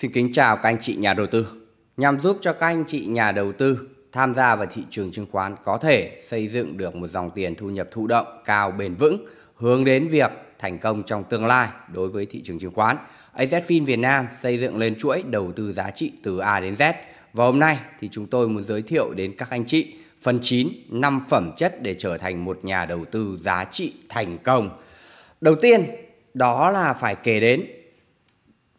Xin kính chào các anh chị nhà đầu tư. Nhằm giúp cho các anh chị nhà đầu tư tham gia vào thị trường chứng khoán có thể xây dựng được một dòng tiền thu nhập thụ động cao bền vững hướng đến việc thành công trong tương lai đối với thị trường chứng khoán. AZFIN Việt Nam xây dựng lên chuỗi đầu tư giá trị từ A đến Z. Và hôm nay thì chúng tôi muốn giới thiệu đến các anh chị phần 9 năm phẩm chất để trở thành một nhà đầu tư giá trị thành công. Đầu tiên đó là phải kể đến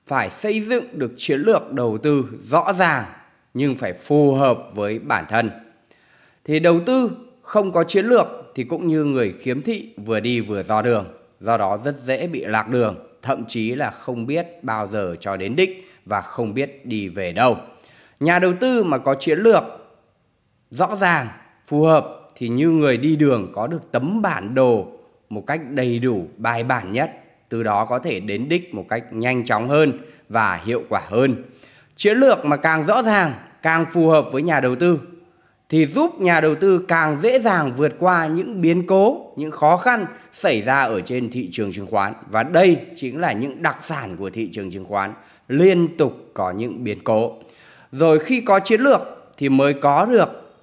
phải xây dựng được chiến lược đầu tư rõ ràng nhưng phải phù hợp với bản thân. Thì đầu tư không có chiến lược thì cũng như người khiếm thị vừa đi vừa dò đường, do đó rất dễ bị lạc đường, thậm chí là không biết bao giờ cho đến đích và không biết đi về đâu. Nhà đầu tư mà có chiến lược rõ ràng, phù hợp thì như người đi đường có được tấm bản đồ một cách đầy đủ bài bản nhất từ đó có thể đến đích một cách nhanh chóng hơn và hiệu quả hơn. Chiến lược mà càng rõ ràng, càng phù hợp với nhà đầu tư thì giúp nhà đầu tư càng dễ dàng vượt qua những biến cố, những khó khăn xảy ra ở trên thị trường chứng khoán. Và đây chính là những đặc sản của thị trường chứng khoán, liên tục có những biến cố. Rồi khi có chiến lược thì mới có được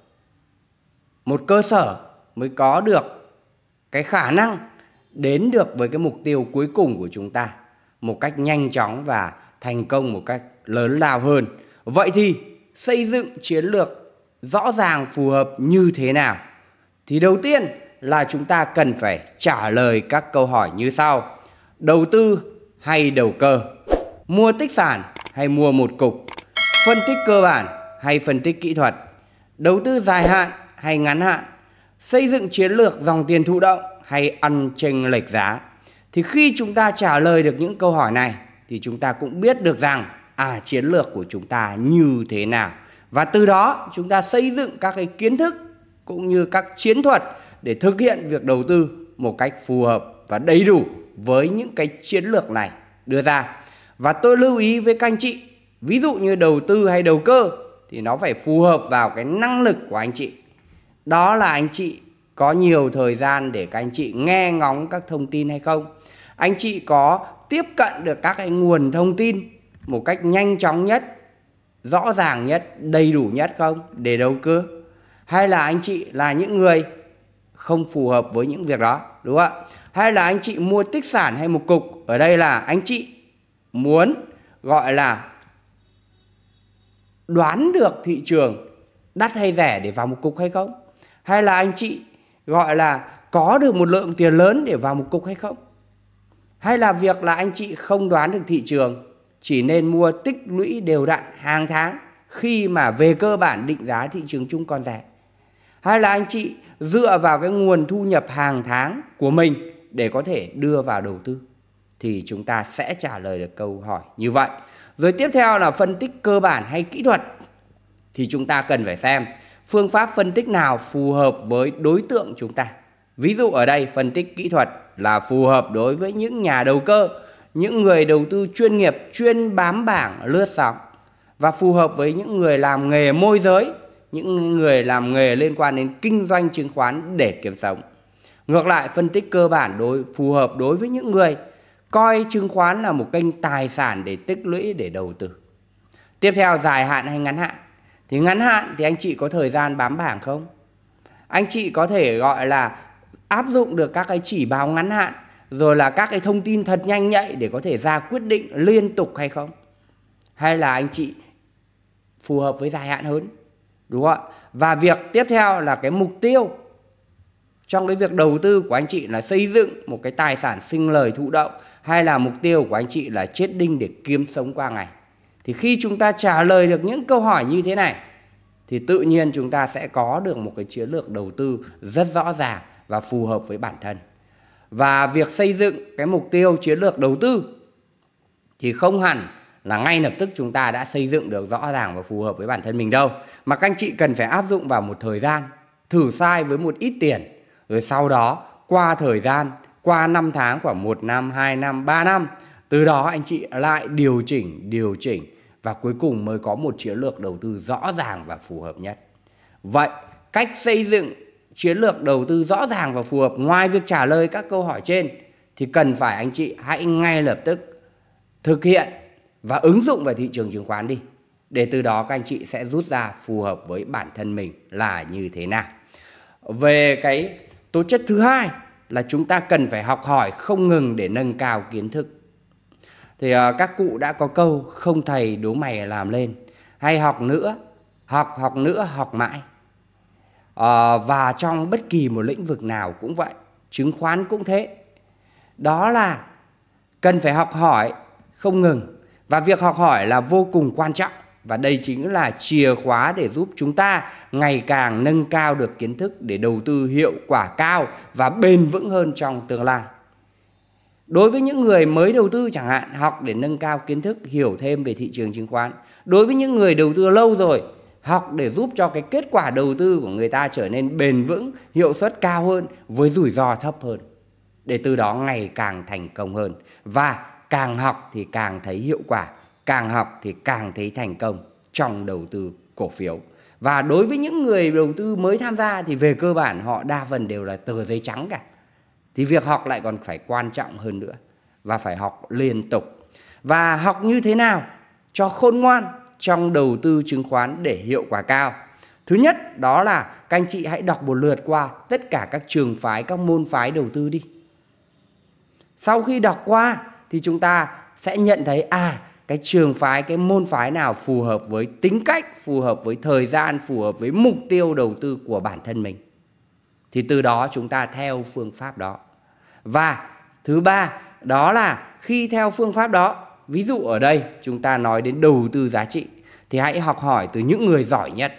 một cơ sở, mới có được cái khả năng đến được với cái mục tiêu cuối cùng của chúng ta một cách nhanh chóng và thành công một cách lớn lao hơn. Vậy thì xây dựng chiến lược rõ ràng phù hợp như thế nào? Thì đầu tiên là chúng ta cần phải trả lời các câu hỏi như sau. Đầu tư hay đầu cơ? Mua tích sản hay mua một cục? Phân tích cơ bản hay phân tích kỹ thuật? Đầu tư dài hạn hay ngắn hạn? Xây dựng chiến lược dòng tiền thụ động hay ăn chênh lệch giá. Thì khi chúng ta trả lời được những câu hỏi này thì chúng ta cũng biết được rằng à chiến lược của chúng ta như thế nào. Và từ đó chúng ta xây dựng các cái kiến thức cũng như các chiến thuật để thực hiện việc đầu tư một cách phù hợp và đầy đủ với những cái chiến lược này đưa ra. Và tôi lưu ý với các anh chị, ví dụ như đầu tư hay đầu cơ thì nó phải phù hợp vào cái năng lực của anh chị. Đó là anh chị có nhiều thời gian để các anh chị nghe ngóng các thông tin hay không anh chị có tiếp cận được các cái nguồn thông tin một cách nhanh chóng nhất rõ ràng nhất đầy đủ nhất không để đầu cơ hay là anh chị là những người không phù hợp với những việc đó đúng không ạ hay là anh chị mua tích sản hay một cục ở đây là anh chị muốn gọi là đoán được thị trường đắt hay rẻ để vào một cục hay không hay là anh chị gọi là có được một lượng tiền lớn để vào một cục hay không hay là việc là anh chị không đoán được thị trường chỉ nên mua tích lũy đều đặn hàng tháng khi mà về cơ bản định giá thị trường chung còn rẻ hay là anh chị dựa vào cái nguồn thu nhập hàng tháng của mình để có thể đưa vào đầu tư thì chúng ta sẽ trả lời được câu hỏi như vậy rồi tiếp theo là phân tích cơ bản hay kỹ thuật thì chúng ta cần phải xem phương pháp phân tích nào phù hợp với đối tượng chúng ta. Ví dụ ở đây phân tích kỹ thuật là phù hợp đối với những nhà đầu cơ, những người đầu tư chuyên nghiệp chuyên bám bảng lướt sóng và phù hợp với những người làm nghề môi giới, những người làm nghề liên quan đến kinh doanh chứng khoán để kiếm sống. Ngược lại, phân tích cơ bản đối phù hợp đối với những người coi chứng khoán là một kênh tài sản để tích lũy để đầu tư. Tiếp theo dài hạn hay ngắn hạn thì ngắn hạn thì anh chị có thời gian bám bảng không anh chị có thể gọi là áp dụng được các cái chỉ báo ngắn hạn rồi là các cái thông tin thật nhanh nhạy để có thể ra quyết định liên tục hay không hay là anh chị phù hợp với dài hạn hơn đúng không ạ và việc tiếp theo là cái mục tiêu trong cái việc đầu tư của anh chị là xây dựng một cái tài sản sinh lời thụ động hay là mục tiêu của anh chị là chết đinh để kiếm sống qua ngày thì khi chúng ta trả lời được những câu hỏi như thế này thì tự nhiên chúng ta sẽ có được một cái chiến lược đầu tư rất rõ ràng và phù hợp với bản thân và việc xây dựng cái mục tiêu chiến lược đầu tư thì không hẳn là ngay lập tức chúng ta đã xây dựng được rõ ràng và phù hợp với bản thân mình đâu mà các anh chị cần phải áp dụng vào một thời gian thử sai với một ít tiền rồi sau đó qua thời gian qua 5 tháng khoảng 1 năm 2 năm 3 năm từ đó anh chị lại điều chỉnh điều chỉnh và cuối cùng mới có một chiến lược đầu tư rõ ràng và phù hợp nhất. Vậy, cách xây dựng chiến lược đầu tư rõ ràng và phù hợp ngoài việc trả lời các câu hỏi trên thì cần phải anh chị hãy ngay lập tức thực hiện và ứng dụng vào thị trường chứng khoán đi để từ đó các anh chị sẽ rút ra phù hợp với bản thân mình là như thế nào. Về cái tố chất thứ hai là chúng ta cần phải học hỏi không ngừng để nâng cao kiến thức thì à, các cụ đã có câu không thầy đố mày làm lên hay học nữa học học nữa học mãi à, và trong bất kỳ một lĩnh vực nào cũng vậy chứng khoán cũng thế đó là cần phải học hỏi không ngừng và việc học hỏi là vô cùng quan trọng và đây chính là chìa khóa để giúp chúng ta ngày càng nâng cao được kiến thức để đầu tư hiệu quả cao và bền vững hơn trong tương lai Đối với những người mới đầu tư chẳng hạn, học để nâng cao kiến thức, hiểu thêm về thị trường chứng khoán. Đối với những người đầu tư lâu rồi, học để giúp cho cái kết quả đầu tư của người ta trở nên bền vững, hiệu suất cao hơn với rủi ro thấp hơn. Để từ đó ngày càng thành công hơn và càng học thì càng thấy hiệu quả, càng học thì càng thấy thành công trong đầu tư cổ phiếu. Và đối với những người đầu tư mới tham gia thì về cơ bản họ đa phần đều là tờ giấy trắng cả thì việc học lại còn phải quan trọng hơn nữa và phải học liên tục và học như thế nào cho khôn ngoan trong đầu tư chứng khoán để hiệu quả cao thứ nhất đó là các anh chị hãy đọc một lượt qua tất cả các trường phái các môn phái đầu tư đi sau khi đọc qua thì chúng ta sẽ nhận thấy à cái trường phái cái môn phái nào phù hợp với tính cách phù hợp với thời gian phù hợp với mục tiêu đầu tư của bản thân mình thì từ đó chúng ta theo phương pháp đó và thứ ba đó là khi theo phương pháp đó, ví dụ ở đây chúng ta nói đến đầu tư giá trị thì hãy học hỏi từ những người giỏi nhất.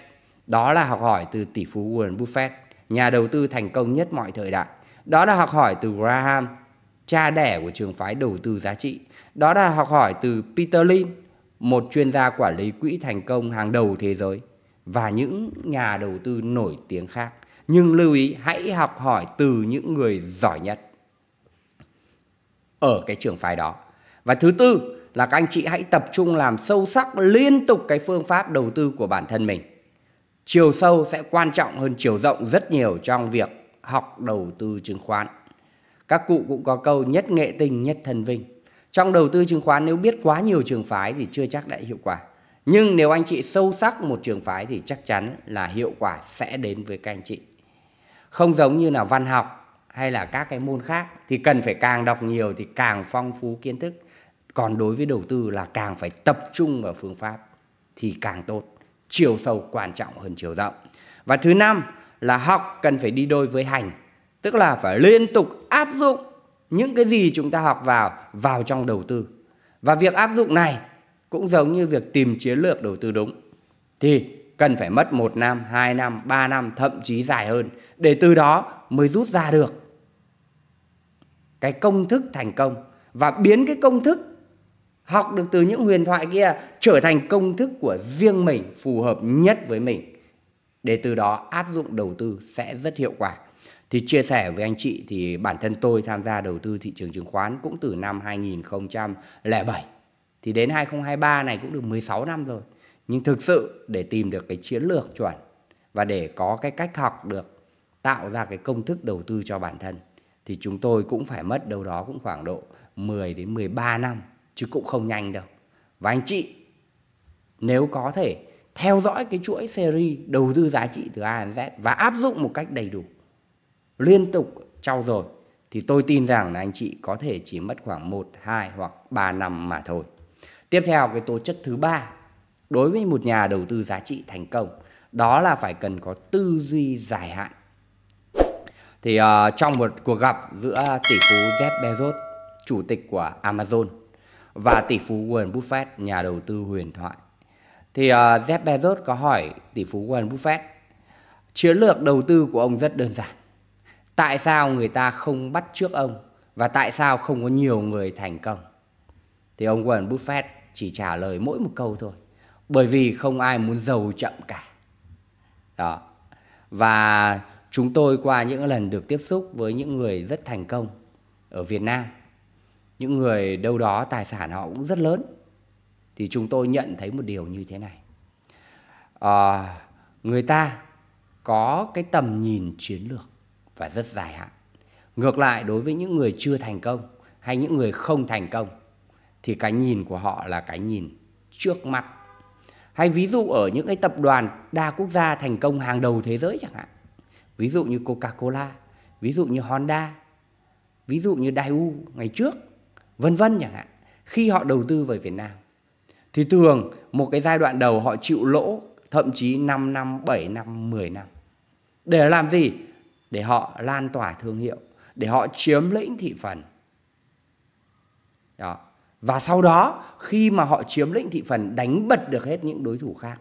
Đó là học hỏi từ tỷ phú Warren Buffett, nhà đầu tư thành công nhất mọi thời đại. Đó là học hỏi từ Graham, cha đẻ của trường phái đầu tư giá trị. Đó là học hỏi từ Peter Lin, một chuyên gia quản lý quỹ thành công hàng đầu thế giới và những nhà đầu tư nổi tiếng khác. Nhưng lưu ý hãy học hỏi từ những người giỏi nhất ở cái trường phái đó. Và thứ tư là các anh chị hãy tập trung làm sâu sắc liên tục cái phương pháp đầu tư của bản thân mình. Chiều sâu sẽ quan trọng hơn chiều rộng rất nhiều trong việc học đầu tư chứng khoán. Các cụ cũng có câu nhất nghệ tinh nhất thân vinh. Trong đầu tư chứng khoán nếu biết quá nhiều trường phái thì chưa chắc đã hiệu quả. Nhưng nếu anh chị sâu sắc một trường phái thì chắc chắn là hiệu quả sẽ đến với các anh chị. Không giống như là văn học hay là các cái môn khác thì cần phải càng đọc nhiều thì càng phong phú kiến thức còn đối với đầu tư là càng phải tập trung vào phương pháp thì càng tốt chiều sâu quan trọng hơn chiều rộng và thứ năm là học cần phải đi đôi với hành tức là phải liên tục áp dụng những cái gì chúng ta học vào vào trong đầu tư và việc áp dụng này cũng giống như việc tìm chiến lược đầu tư đúng thì cần phải mất 1 năm, 2 năm, 3 năm, thậm chí dài hơn để từ đó mới rút ra được cái công thức thành công và biến cái công thức học được từ những huyền thoại kia trở thành công thức của riêng mình phù hợp nhất với mình để từ đó áp dụng đầu tư sẽ rất hiệu quả thì chia sẻ với anh chị thì bản thân tôi tham gia đầu tư thị trường chứng khoán cũng từ năm 2007 thì đến 2023 này cũng được 16 năm rồi nhưng thực sự để tìm được cái chiến lược chuẩn và để có cái cách học được tạo ra cái công thức đầu tư cho bản thân thì chúng tôi cũng phải mất đâu đó cũng khoảng độ 10 đến 13 năm chứ cũng không nhanh đâu. Và anh chị nếu có thể theo dõi cái chuỗi series đầu tư giá trị từ A đến Z và áp dụng một cách đầy đủ liên tục trau dồi thì tôi tin rằng là anh chị có thể chỉ mất khoảng 1, 2 hoặc 3 năm mà thôi. Tiếp theo cái tố chất thứ ba đối với một nhà đầu tư giá trị thành công đó là phải cần có tư duy dài hạn thì uh, trong một cuộc gặp giữa tỷ phú Jeff Bezos, chủ tịch của Amazon và tỷ phú Warren Buffett, nhà đầu tư huyền thoại. Thì uh, Jeff Bezos có hỏi tỷ phú Warren Buffett, chiến lược đầu tư của ông rất đơn giản. Tại sao người ta không bắt trước ông và tại sao không có nhiều người thành công? Thì ông Warren Buffett chỉ trả lời mỗi một câu thôi. Bởi vì không ai muốn giàu chậm cả. Đó. Và chúng tôi qua những lần được tiếp xúc với những người rất thành công ở Việt Nam, những người đâu đó tài sản họ cũng rất lớn, thì chúng tôi nhận thấy một điều như thế này. À, người ta có cái tầm nhìn chiến lược và rất dài hạn. Ngược lại đối với những người chưa thành công hay những người không thành công thì cái nhìn của họ là cái nhìn trước mắt. Hay ví dụ ở những cái tập đoàn đa quốc gia thành công hàng đầu thế giới chẳng hạn ví dụ như Coca-Cola, ví dụ như Honda, ví dụ như Daewoo ngày trước, vân vân chẳng hạn. Khi họ đầu tư vào Việt Nam thì thường một cái giai đoạn đầu họ chịu lỗ thậm chí 5 năm, 7 năm, 10 năm. Để làm gì? Để họ lan tỏa thương hiệu, để họ chiếm lĩnh thị phần. Đó. Và sau đó khi mà họ chiếm lĩnh thị phần đánh bật được hết những đối thủ khác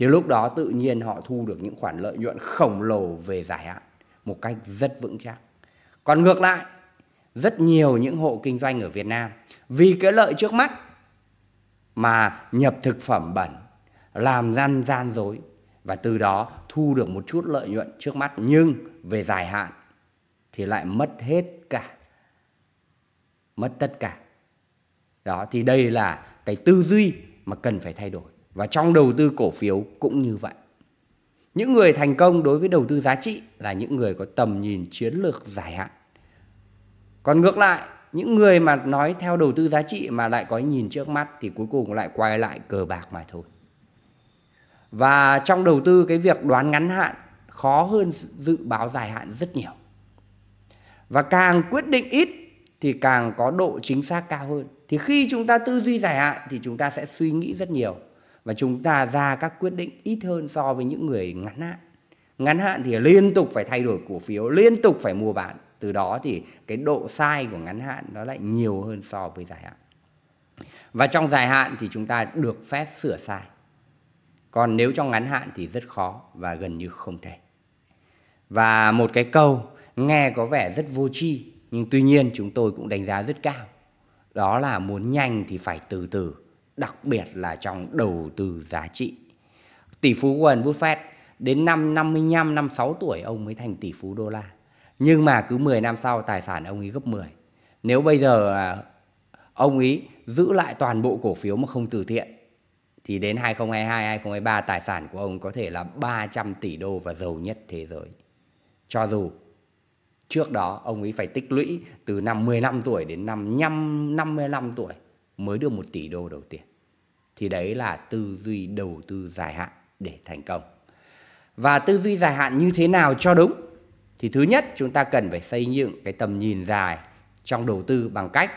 thì lúc đó tự nhiên họ thu được những khoản lợi nhuận khổng lồ về dài hạn một cách rất vững chắc. Còn ngược lại, rất nhiều những hộ kinh doanh ở Việt Nam vì cái lợi trước mắt mà nhập thực phẩm bẩn, làm gian gian dối và từ đó thu được một chút lợi nhuận trước mắt nhưng về dài hạn thì lại mất hết cả. Mất tất cả. Đó thì đây là cái tư duy mà cần phải thay đổi. Và trong đầu tư cổ phiếu cũng như vậy. Những người thành công đối với đầu tư giá trị là những người có tầm nhìn chiến lược dài hạn. Còn ngược lại, những người mà nói theo đầu tư giá trị mà lại có nhìn trước mắt thì cuối cùng lại quay lại cờ bạc mà thôi. Và trong đầu tư cái việc đoán ngắn hạn khó hơn dự báo dài hạn rất nhiều. Và càng quyết định ít thì càng có độ chính xác cao hơn. Thì khi chúng ta tư duy dài hạn thì chúng ta sẽ suy nghĩ rất nhiều và chúng ta ra các quyết định ít hơn so với những người ngắn hạn ngắn hạn thì liên tục phải thay đổi cổ phiếu liên tục phải mua bán từ đó thì cái độ sai của ngắn hạn nó lại nhiều hơn so với dài hạn và trong dài hạn thì chúng ta được phép sửa sai còn nếu trong ngắn hạn thì rất khó và gần như không thể và một cái câu nghe có vẻ rất vô tri nhưng tuy nhiên chúng tôi cũng đánh giá rất cao đó là muốn nhanh thì phải từ từ đặc biệt là trong đầu tư giá trị. Tỷ phú Warren Buffett đến năm 55, năm 6 tuổi ông mới thành tỷ phú đô la. Nhưng mà cứ 10 năm sau tài sản ông ấy gấp 10. Nếu bây giờ ông ấy giữ lại toàn bộ cổ phiếu mà không từ thiện thì đến 2022, 2023 tài sản của ông có thể là 300 tỷ đô và giàu nhất thế giới. Cho dù trước đó ông ấy phải tích lũy từ năm 15 tuổi đến năm 55 tuổi mới được 1 tỷ đô đầu tiên thì đấy là tư duy đầu tư dài hạn để thành công và tư duy dài hạn như thế nào cho đúng thì thứ nhất chúng ta cần phải xây dựng cái tầm nhìn dài trong đầu tư bằng cách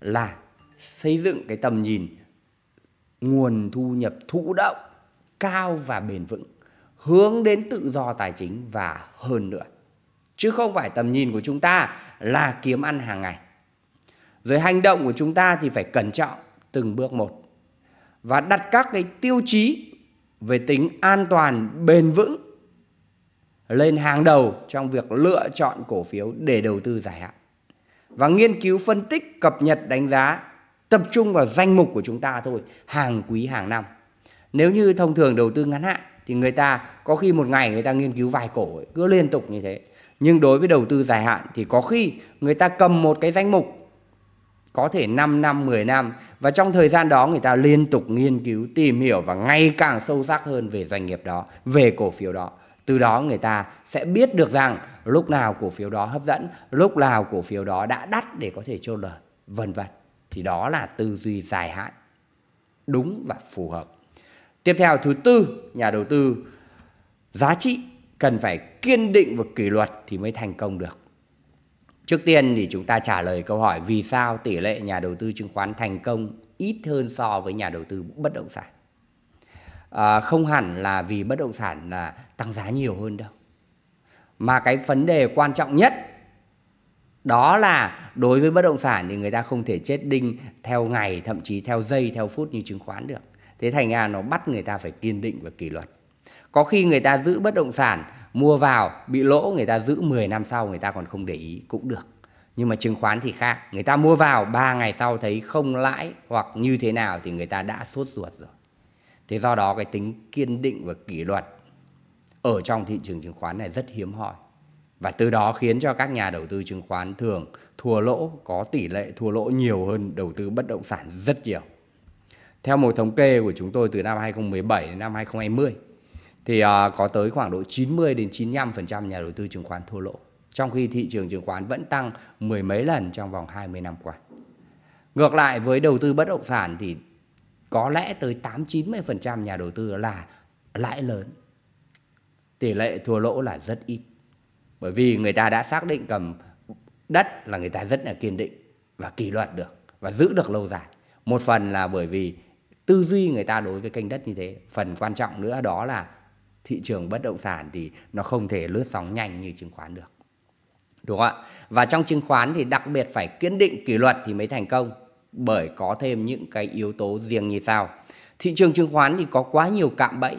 là xây dựng cái tầm nhìn nguồn thu nhập thụ động cao và bền vững hướng đến tự do tài chính và hơn nữa chứ không phải tầm nhìn của chúng ta là kiếm ăn hàng ngày rồi hành động của chúng ta thì phải cẩn trọng từng bước một và đặt các cái tiêu chí về tính an toàn bền vững lên hàng đầu trong việc lựa chọn cổ phiếu để đầu tư dài hạn và nghiên cứu phân tích cập nhật đánh giá tập trung vào danh mục của chúng ta thôi hàng quý hàng năm nếu như thông thường đầu tư ngắn hạn thì người ta có khi một ngày người ta nghiên cứu vài cổ ấy, cứ liên tục như thế nhưng đối với đầu tư dài hạn thì có khi người ta cầm một cái danh mục có thể 5 năm, 10 năm và trong thời gian đó người ta liên tục nghiên cứu, tìm hiểu và ngày càng sâu sắc hơn về doanh nghiệp đó, về cổ phiếu đó. Từ đó người ta sẽ biết được rằng lúc nào cổ phiếu đó hấp dẫn, lúc nào cổ phiếu đó đã đắt để có thể chốt lời, vân vân. Thì đó là tư duy dài hạn, đúng và phù hợp. Tiếp theo thứ tư, nhà đầu tư giá trị cần phải kiên định và kỷ luật thì mới thành công được. Trước tiên thì chúng ta trả lời câu hỏi vì sao tỷ lệ nhà đầu tư chứng khoán thành công ít hơn so với nhà đầu tư bất động sản. À, không hẳn là vì bất động sản là tăng giá nhiều hơn đâu. Mà cái vấn đề quan trọng nhất đó là đối với bất động sản thì người ta không thể chết đinh theo ngày, thậm chí theo giây, theo phút như chứng khoán được. Thế thành ra nó bắt người ta phải kiên định và kỷ luật. Có khi người ta giữ bất động sản mua vào bị lỗ người ta giữ 10 năm sau người ta còn không để ý cũng được. Nhưng mà chứng khoán thì khác, người ta mua vào 3 ngày sau thấy không lãi hoặc như thế nào thì người ta đã sốt ruột rồi. Thế do đó cái tính kiên định và kỷ luật ở trong thị trường chứng khoán này rất hiếm hoi. Và từ đó khiến cho các nhà đầu tư chứng khoán thường thua lỗ, có tỷ lệ thua lỗ nhiều hơn đầu tư bất động sản rất nhiều. Theo một thống kê của chúng tôi từ năm 2017 đến năm 2020, thì à, có tới khoảng độ 90 đến 95% nhà đầu tư chứng khoán thua lỗ, trong khi thị trường chứng khoán vẫn tăng mười mấy lần trong vòng 20 năm qua. Ngược lại với đầu tư bất động sản thì có lẽ tới 8 90% nhà đầu tư là lãi lớn. Tỷ lệ thua lỗ là rất ít. Bởi vì người ta đã xác định cầm đất là người ta rất là kiên định và kỷ luật được và giữ được lâu dài. Một phần là bởi vì tư duy người ta đối với kênh đất như thế. Phần quan trọng nữa đó là thị trường bất động sản thì nó không thể lướt sóng nhanh như chứng khoán được. Đúng không ạ? Và trong chứng khoán thì đặc biệt phải kiên định kỷ luật thì mới thành công bởi có thêm những cái yếu tố riêng như sau. Thị trường chứng khoán thì có quá nhiều cạm bẫy.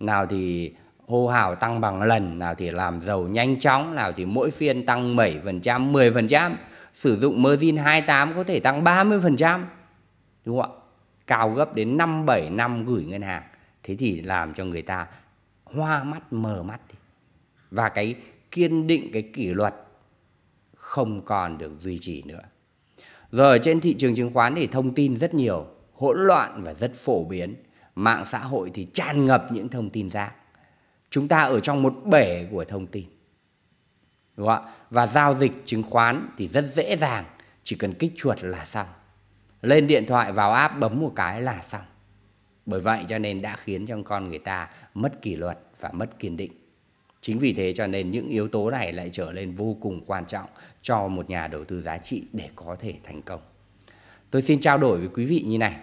Nào thì hô hào tăng bằng lần, nào thì làm giàu nhanh chóng, nào thì mỗi phiên tăng 7%, 10%, sử dụng margin 28 có thể tăng 30%. Đúng không ạ? Cao gấp đến 5 7 năm gửi ngân hàng. Thế thì làm cho người ta hoa mắt mờ mắt đi. Và cái kiên định cái kỷ luật không còn được duy trì nữa. Giờ trên thị trường chứng khoán thì thông tin rất nhiều, hỗn loạn và rất phổ biến. Mạng xã hội thì tràn ngập những thông tin rác. Chúng ta ở trong một bể của thông tin. Đúng không? ạ? Và giao dịch chứng khoán thì rất dễ dàng, chỉ cần kích chuột là xong. Lên điện thoại vào app bấm một cái là xong bởi vậy cho nên đã khiến cho con người ta mất kỷ luật và mất kiên định chính vì thế cho nên những yếu tố này lại trở nên vô cùng quan trọng cho một nhà đầu tư giá trị để có thể thành công tôi xin trao đổi với quý vị như này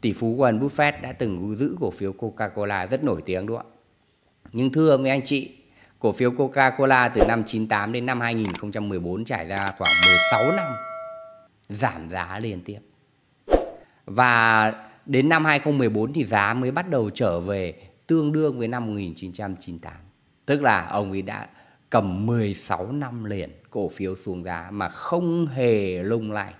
tỷ phú Warren Buffett đã từng giữ cổ phiếu Coca-Cola rất nổi tiếng đúng không ạ nhưng thưa với anh chị cổ phiếu Coca-Cola từ năm 98 đến năm 2014 trải ra khoảng 16 năm giảm giá liên tiếp và Đến năm 2014 thì giá mới bắt đầu trở về tương đương với năm 1998. Tức là ông ấy đã cầm 16 năm liền cổ phiếu xuống giá mà không hề lung lay.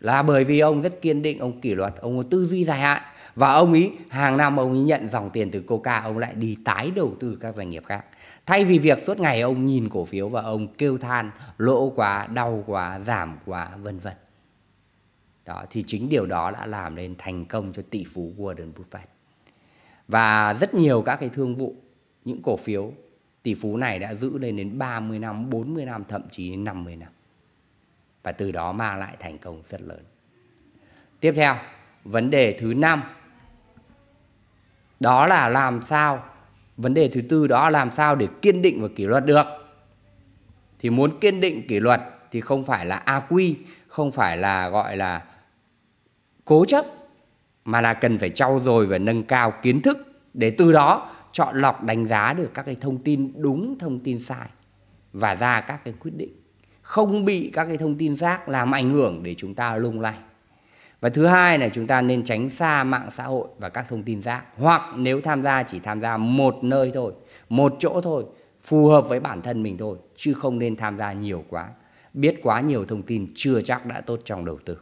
Là bởi vì ông rất kiên định, ông kỷ luật, ông có tư duy dài hạn. Và ông ấy hàng năm ông ấy nhận dòng tiền từ Coca, ông lại đi tái đầu tư các doanh nghiệp khác. Thay vì việc suốt ngày ông nhìn cổ phiếu và ông kêu than lỗ quá, đau quá, giảm quá, vân vân đó thì chính điều đó đã làm nên thành công cho tỷ phú Warren Buffett và rất nhiều các cái thương vụ những cổ phiếu tỷ phú này đã giữ lên đến 30 năm, 40 năm, thậm chí 50 năm. Và từ đó mang lại thành công rất lớn. Tiếp theo, vấn đề thứ năm đó là làm sao vấn đề thứ tư đó làm sao để kiên định và kỷ luật được thì muốn kiên định kỷ luật thì không phải là aq không phải là gọi là cố chấp mà là cần phải trau dồi và nâng cao kiến thức để từ đó chọn lọc đánh giá được các cái thông tin đúng thông tin sai và ra các cái quyết định không bị các cái thông tin rác làm ảnh hưởng để chúng ta lung lay và thứ hai là chúng ta nên tránh xa mạng xã hội và các thông tin rác hoặc nếu tham gia chỉ tham gia một nơi thôi một chỗ thôi phù hợp với bản thân mình thôi chứ không nên tham gia nhiều quá biết quá nhiều thông tin chưa chắc đã tốt trong đầu tư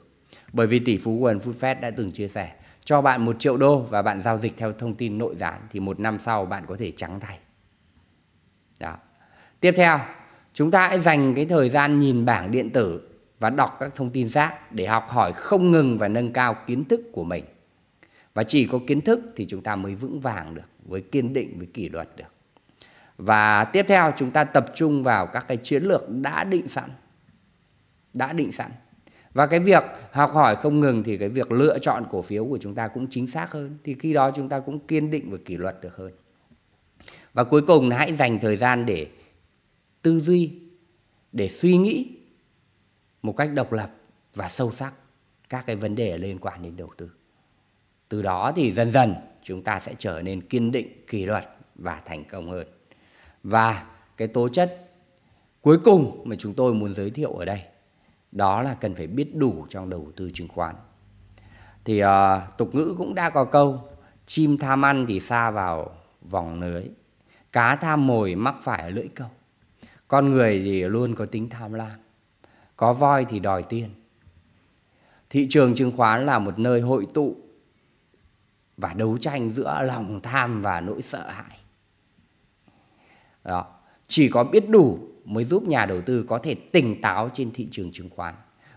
bởi vì tỷ phú Warren Buffett đã từng chia sẻ, cho bạn 1 triệu đô và bạn giao dịch theo thông tin nội gián thì một năm sau bạn có thể trắng tay. Đó. Tiếp theo, chúng ta hãy dành cái thời gian nhìn bảng điện tử và đọc các thông tin rác để học hỏi không ngừng và nâng cao kiến thức của mình. Và chỉ có kiến thức thì chúng ta mới vững vàng được, với kiên định, với kỷ luật được. Và tiếp theo chúng ta tập trung vào các cái chiến lược đã định sẵn. Đã định sẵn và cái việc học hỏi không ngừng thì cái việc lựa chọn cổ phiếu của chúng ta cũng chính xác hơn thì khi đó chúng ta cũng kiên định và kỷ luật được hơn và cuối cùng hãy dành thời gian để tư duy để suy nghĩ một cách độc lập và sâu sắc các cái vấn đề liên quan đến đầu tư từ đó thì dần dần chúng ta sẽ trở nên kiên định kỷ luật và thành công hơn và cái tố chất cuối cùng mà chúng tôi muốn giới thiệu ở đây đó là cần phải biết đủ trong đầu tư chứng khoán thì uh, tục ngữ cũng đã có câu chim tham ăn thì xa vào vòng lưới cá tham mồi mắc phải lưỡi câu con người thì luôn có tính tham lam có voi thì đòi tiền thị trường chứng khoán là một nơi hội tụ và đấu tranh giữa lòng tham và nỗi sợ hãi đó chỉ có biết đủ mới giúp nhà đầu tư có thể tỉnh táo trên thị trường chứng khoán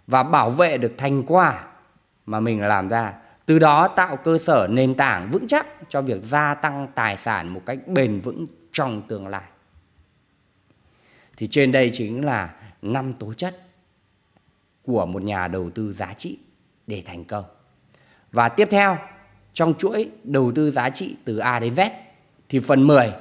và bảo vệ được thành quả mà mình làm ra. Từ đó tạo cơ sở nền tảng vững chắc cho việc gia tăng tài sản một cách bền vững trong tương lai. Thì trên đây chính là năm tố chất của một nhà đầu tư giá trị để thành công. Và tiếp theo, trong chuỗi đầu tư giá trị từ A đến Z thì phần 10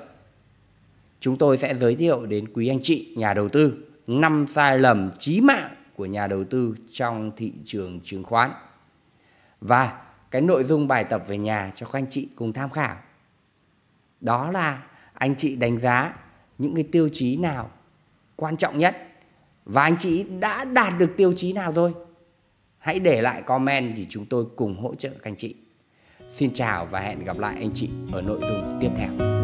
chúng tôi sẽ giới thiệu đến quý anh chị nhà đầu tư năm sai lầm chí mạng của nhà đầu tư trong thị trường chứng khoán. Và cái nội dung bài tập về nhà cho các anh chị cùng tham khảo. Đó là anh chị đánh giá những cái tiêu chí nào quan trọng nhất và anh chị đã đạt được tiêu chí nào rồi. Hãy để lại comment thì chúng tôi cùng hỗ trợ các anh chị. Xin chào và hẹn gặp lại anh chị ở nội dung tiếp theo.